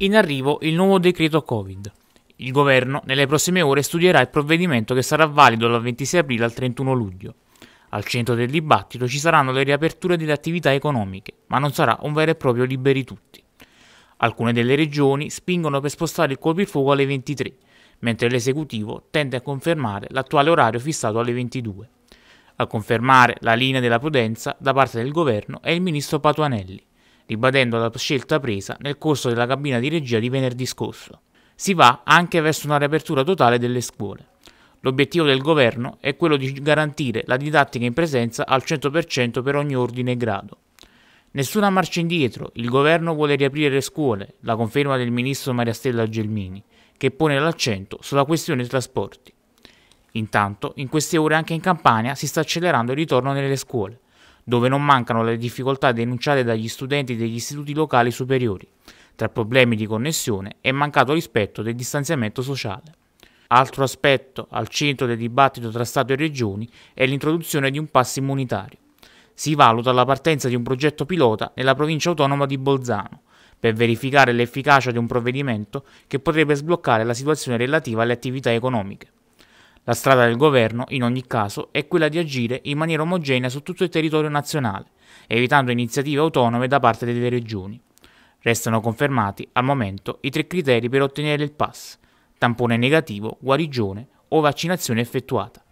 in arrivo il nuovo decreto Covid. Il governo nelle prossime ore studierà il provvedimento che sarà valido dal 26 aprile al 31 luglio. Al centro del dibattito ci saranno le riaperture delle attività economiche, ma non sarà un vero e proprio liberi tutti. Alcune delle regioni spingono per spostare il colpifuoco alle 23, mentre l'esecutivo tende a confermare l'attuale orario fissato alle 22. A confermare la linea della prudenza da parte del governo è il ministro Patuanelli ribadendo la scelta presa nel corso della cabina di regia di venerdì scorso. Si va anche verso una riapertura totale delle scuole. L'obiettivo del governo è quello di garantire la didattica in presenza al 100% per ogni ordine e grado. Nessuna marcia indietro, il governo vuole riaprire le scuole, la conferma del ministro Maria Stella Gelmini, che pone l'accento sulla questione dei trasporti. Intanto, in queste ore anche in Campania si sta accelerando il ritorno nelle scuole dove non mancano le difficoltà denunciate dagli studenti degli istituti locali superiori, tra problemi di connessione e mancato rispetto del distanziamento sociale. Altro aspetto al centro del dibattito tra Stato e Regioni è l'introduzione di un passo immunitario. Si valuta la partenza di un progetto pilota nella provincia autonoma di Bolzano, per verificare l'efficacia di un provvedimento che potrebbe sbloccare la situazione relativa alle attività economiche. La strada del governo, in ogni caso, è quella di agire in maniera omogenea su tutto il territorio nazionale, evitando iniziative autonome da parte delle regioni. Restano confermati, al momento, i tre criteri per ottenere il pass, tampone negativo, guarigione o vaccinazione effettuata.